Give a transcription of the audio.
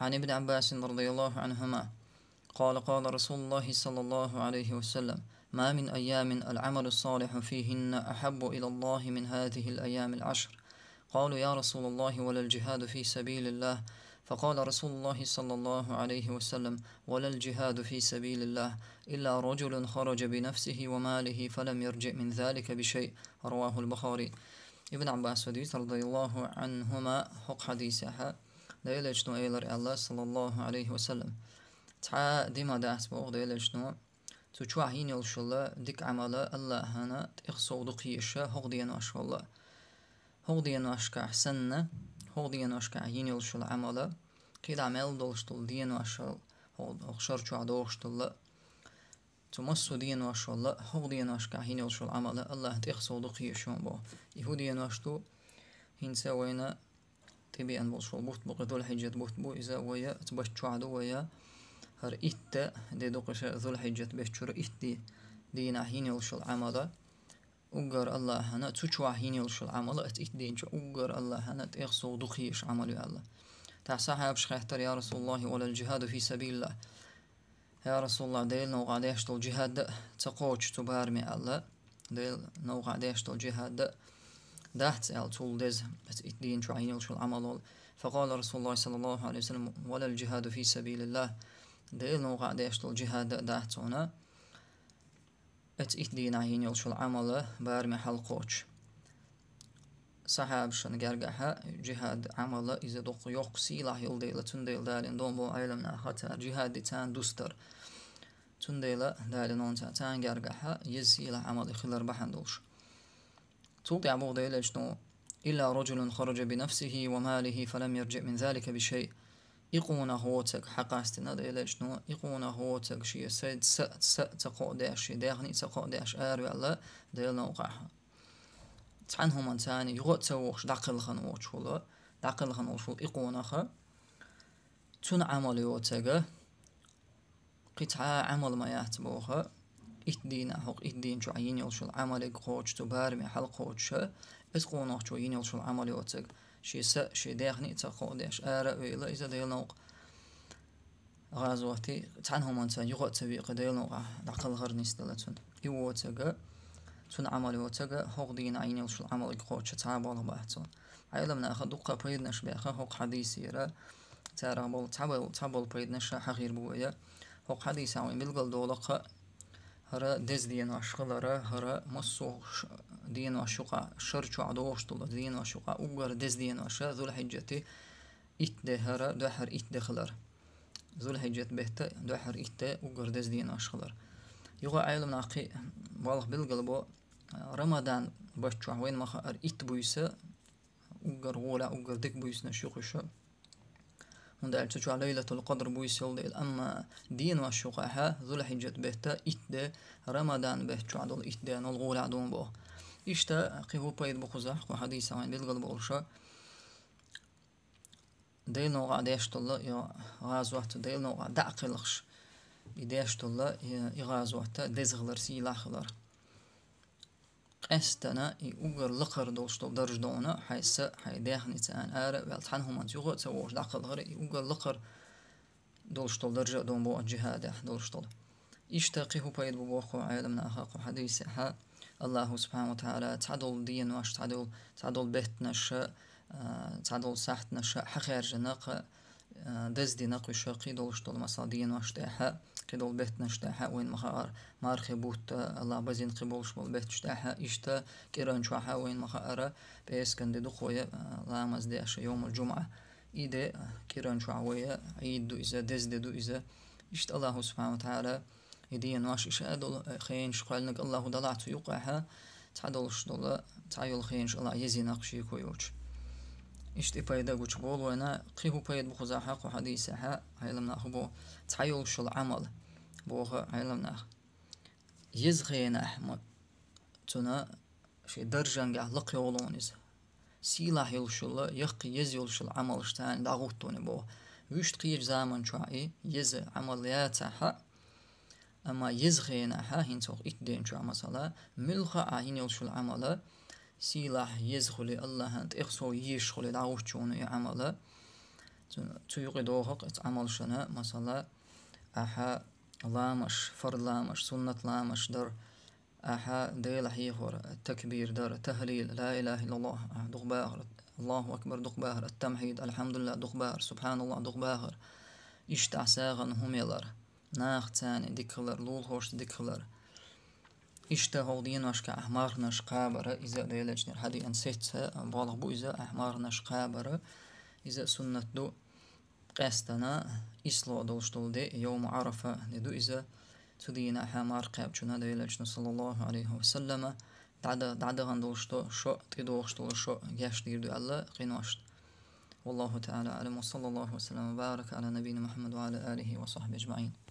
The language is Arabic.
عن ابن عباس رضي الله عنهما قال قال رسول الله صلى الله عليه وسلم ما من أيام العمل الصالح فيهن أحب إلى الله من هذه الأيام العشر قالوا يا رسول الله ولا الجهاد في سبيل الله فقال رسول الله صلى الله عليه وسلم ولا الجهاد في سبيل الله إلا رجل خرج بنفسه وماله فلم يرجع من ذلك بشيء رواه البخاري ابن عباس رضي الله عنهما حق حديثها دايلا شنو ايلر الله صلى الله عليه وسلم تحا ديما دا اسبوغ دايلا شنو تشوا هين يلشلا ديك عملا الله هنا تخصودق يشا هوغ ديانو اشولا هوغ ديانو اشكا احسننا هوغ ديانو اشكا هين يلشل عملا قيد عمل دولشتل ديانو اشل اخشر شو تو تمسو ديانو اشولا هوغ ديانو اشكا هين يلشل عملا الله تخصودق يشون بو يهوديانو اشتو هين سوينا تبي أن بوصول بوت بقي ذو الحجة بوت بو إذا ويا تبشو عدو ويا هر إتا دي دو قشة ذو الحجة تبشو رئيتي دي ناحيني وش العمضة أقر الله هنا تشو عهيني وش العمضة أتئت دي إنش أقر الله هنا تأخصو دخيش عملي الله تحسح يا بشخي احتر يا رسول الله ولا الجهاد في سبيل الله يا رسول الله ديل نوغا ديشتو الجهاد تقوش تبارمي الله ديل نوغا ديشتو الجهاد تقوش تبارمي الله دهت I told this that it didn't try you shall amal فقال رسول الله صلى الله عليه وسلم ولا الجهاد في سبيل الله deyil o qada yaşlı cihad dəhc ona et ihdina hin yol şul amalı bər məhəl qoç sahab şun gərgəhə cihad amalı izə doq yox silah yol deyil tün deyil dəlin don bu aylamna xatar cihad tən dustur tün deyil dəlin on tən gərgəhə yiz silah amalı xilər bəhənd olşu توقع بغض إلى شنو إلا رجل خرج بنفسه وماله فلم يرجع من ذلك بشيء يقونا هوتك حقا استناد إلى شنو يقونا هوتك شي سيد س س تقو داش داغني تقو داش آر ولا ديلنا نوقعها تعنهم أن تاني يغوت سووش داقل خن وشولا داقل خن وشول يقونا خا تون عمل يوتك قطعة عمل ما يحتبوها itdiin ahoq itdiin çu ayin yolşul amale qoçtu barmi hal qoçşa es qonoq çu ayin yolşul amale otsig şi se şi dehni itsa qodeş ara öyla iza deyilnoq غازوتي تعنهم أنت يغوت تبي قديل وقع لقل غرني استلتون يو تجا تون عمل وتجا هوق دين عيني وش العمل يقوش تعب الله بحتون عيلم ناخد دقة بريد نشبه هوق حديثي را ترى بول تعب تعب بريد نشرح غير بويا هوق حديث عوين بالقل دولقة Hara desdien aşqılara, hara massu dien aşuqa, şırçu adoştula dien aşuqa, ugar desdien aşa zulhicceti itde hara dahar itde xılar. Zulhiccet behte dahar itde ugar desdien aşqılar. Yuga ayılım naqi balıq bilgil bu Ramadan başçu ahvayn maha ar er it buysa, ugar gola, ugar dik buysna şuquşu. Onda çoğa Leylatul Qadr bu isi oldu. değil. Ama din ve şuqaha Zulhicjet behte itde Ramazan çoğa dolu itde nol gul adun bu. İşte qivu payd bu quzah ve hadis ayn bilgal bu olşa. Değil no gadeş tolla ya gazvat değil no gadaqilx. İdeş tolla igazvatta dezgılar silahlar. استنا اي اوغر لقر دوش تو درج دونا حيس حي داخني تان ار والتحن هما تيغو تواش داق الغري اي اوغر لقر دوش تو درج دون بو جهاد دوش تو اشتاقي هو بايد بو خو عالم نا حق حديث الله سبحانه وتعالى تعدل دين واش تعدل تعدل بيتنا ش آه، تعدل صحتنا ش حخير جنق آه، دز دينا قشاقي دوش تو مثلا دين واش تاع قدول بيت نشتاحة وين مخار مار خبوت الله بزين قبولش بول بيت شتاحة إشتا كيران شوحة وين مخارة بيس كان دي دخوية لا مزدي أشي يوم الجمعة إيدي كيران شوحة عيد دو إذا دز دو إذا إشت الله سبحانه وتعالى إيدي نواش إشادل خين شقالنك الله دلعت يقعها تعدلش دل تعيل خين شاء الله يزيناقشي كويوش اشتفايدة قوش بول وينا قيبو بايد بخزاحة قو حديثها هيلم ناخو بو تعيول شو العمل بوغ هيلم ناخ يزغينا أحمد تنا شي درجان قاع لقي ولونيز سيلاح يلشل يقي يز يلشل عمل شتان داغوتوني بو ويش تقير زامن شعي يز عملياتها أما يزغينا ها هين توق إتدين شو مثلا ملخا عهين يلشل عمله سيلاح يزخلي الله انت اخسو يشخلي دعوش جونو يعملي تيغي دوغق اتعمل شنا مثلا احا لامش فرلامش سنت لامش در احا ديلا حيخور التكبير در تهليل لا اله الا الله دغباهر الله اكبر دغباهر التمحيد الحمد لله دغباهر سبحان الله دغباهر اشتع ساغن هميلر ناخ تاني ديكلر لول هوش ديكلر اشتهوا دي نشكا أحمر نشقا برا إذا ليلج نرحدي أنسيتها بالغ بو إذا أحمر نشقا برا إذا سنة دو قاستنا إسلو دولشتول دي يوم عرفة دو إذا تدينا حمار قابشنا ليلج صلى الله عليه وسلم دعدا دعدا غندولشتو شو تدوشتو شو جاش ديردو ألا قينوشت والله تعالى أعلم وصلى الله وسلم وبارك على نبينا محمد وعلى آله وصحبه أجمعين